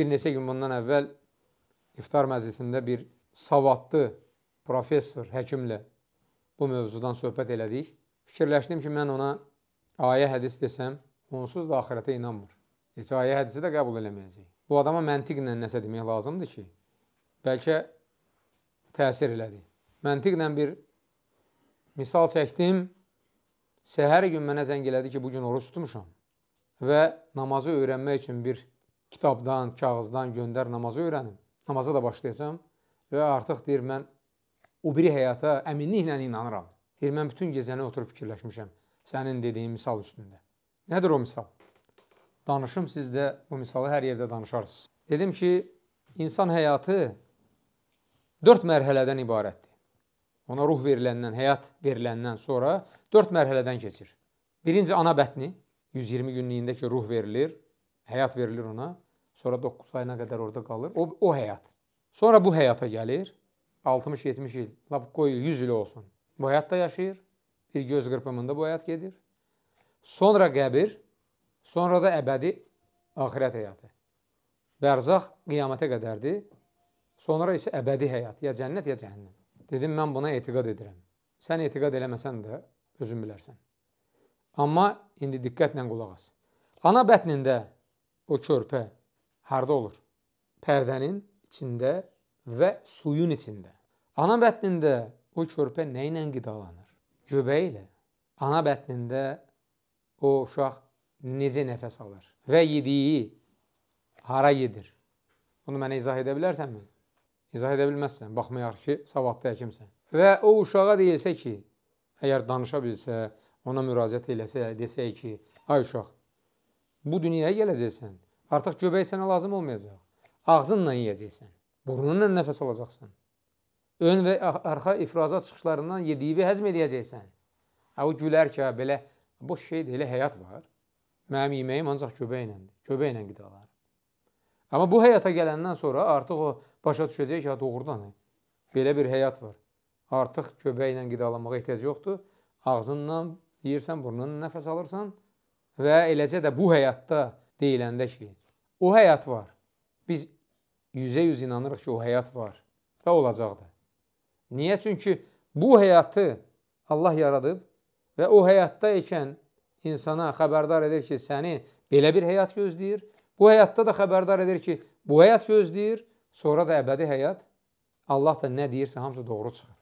bir neçə gün bundan əvvəl iftar məclisində bir savadlı professor, həkimlə bu mövzudan söhbət elədik. Fikirləşdim ki, mən ona ayə hədis desəm, onsuz da axirətə inanmır. Heç ayə hədisi də qəbul eləməyəcək. Bu adama məntiqlə nəsə demək lazımdır ki, bəlkə təsir elədi. Məntiqlə bir misal çəkdim. Səhər gün mənə zəng elədi ki, bu gün oruç tutmuşam və namazı öyrənmək üçün bir kitabdan, kağızdan göndər namazı öyrənim. Namaza da başlayacam və artıq deyir mən o biri həyata əminliklə inanıram. Deyir mən bütün gecəni oturub fikirləşmişəm sənin dediyin misal üstündə. Nədir o misal? Danışım sizdə bu misalı hər yerdə danışarsınız. Dedim ki, insan həyatı 4 mərhələdən ibarətdir. Ona ruh veriləndən, həyat veriləndən sonra 4 mərhələdən keçir. Birinci ana bətni 120 günlüyündə ki ruh verilir. Həyat verilir ona. Sonra 9 ayına qədər orada qalır. O o həyat. Sonra bu həyata gəlir. 60-70 il, lap qoy 100 il olsun. Bu həyatda yaşayır. Bir göz qırpımında bu həyat gedir. Sonra qəbir, sonra da əbədi axirət həyatı. Bərzaq qiyamətə qədərdir. Sonra isə əbədi həyat, ya cənnət, ya cəhənnəm. Dedim mən buna etiqad edirəm. Sən etiqad eləməsən də özün bilərsən. Amma indi diqqətlə qulaq as. Ana bətnində o körpə harda olur? Pərdənin içində və suyun içində. Ana bətnində o körpə nə ilə qidalanır? Göbəyi ilə. Ana bətnində o uşaq necə nəfəs alır və yediyi hara gedir? Bunu mənə izah edə bilərsənmi? İzah edə bilməzsən, baxmayaraq ki, savadlı həkimsən. Və o uşağa deyilsə ki, əgər danışa bilsə, ona müraciət eləsə, desək ki, ay uşaq, bu dünyaya gələcəksən, artıq göbək sənə lazım olmayacaq. Ağzınla yeyəcəksən, burnunla nəfəs alacaqsan. Ön və arxa ifraza çıxışlarından yediyi həzm edəcəksən. Hə, o gülər ki, hə, belə boş şeydir, elə həyat var. Mənim yeməyim ancaq göbəklədir, göbəklə qidalar. Amma bu həyata gələndən sonra artıq o başa düşəcək ki, hə, doğrudan hə, belə bir həyat var. Artıq göbəklə qidalanmağa ehtiyac yoxdur. Ağzından yeyirsən, burnundan nəfəs alırsan, və eləcə də bu həyatda deyiləndə ki, o həyat var. Biz yüzə yüz inanırıq ki, o həyat var və olacaq da. Niyə? Çünki bu həyatı Allah yaradıb və o həyatda ikən insana xəbərdar edir ki, səni belə bir həyat gözləyir. Bu həyatda da xəbərdar edir ki, bu həyat gözləyir, sonra da əbədi həyat. Allah da nə deyirsə hamısı doğru çıxır.